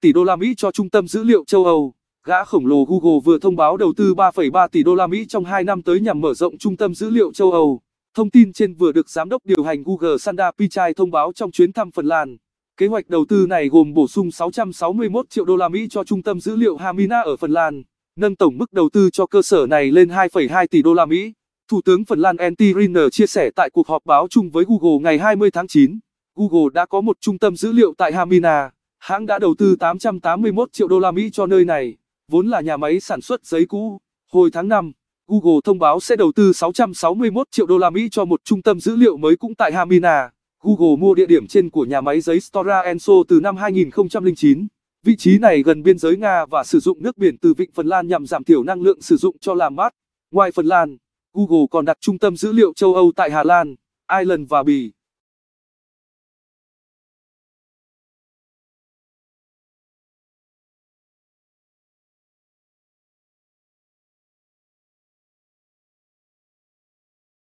tỷ đô la Mỹ cho trung tâm dữ liệu châu Âu. Gã khổng lồ Google vừa thông báo đầu tư 3,3 tỷ đô la Mỹ trong 2 năm tới nhằm mở rộng trung tâm dữ liệu châu Âu. Thông tin trên vừa được giám đốc điều hành Google Sundar Pichai thông báo trong chuyến thăm Phần Lan. Kế hoạch đầu tư này gồm bổ sung 661 triệu đô la Mỹ cho trung tâm dữ liệu Hamina ở Phần Lan, nâng tổng mức đầu tư cho cơ sở này lên 2,2 tỷ đô la Mỹ. Thủ tướng Phần Lan Antti Rinne chia sẻ tại cuộc họp báo chung với Google ngày 20 tháng 9, Google đã có một trung tâm dữ liệu tại Hamina. Hãng đã đầu tư 881 triệu đô la Mỹ cho nơi này, vốn là nhà máy sản xuất giấy cũ. Hồi tháng 5, Google thông báo sẽ đầu tư 661 triệu đô la Mỹ cho một trung tâm dữ liệu mới cũng tại Hamina. Google mua địa điểm trên của nhà máy giấy Stora Enso từ năm 2009. Vị trí này gần biên giới Nga và sử dụng nước biển từ vịnh Phần Lan nhằm giảm thiểu năng lượng sử dụng cho làm mát. Ngoài Phần Lan, Google còn đặt trung tâm dữ liệu châu Âu tại Hà Lan, Ireland và Bỉ.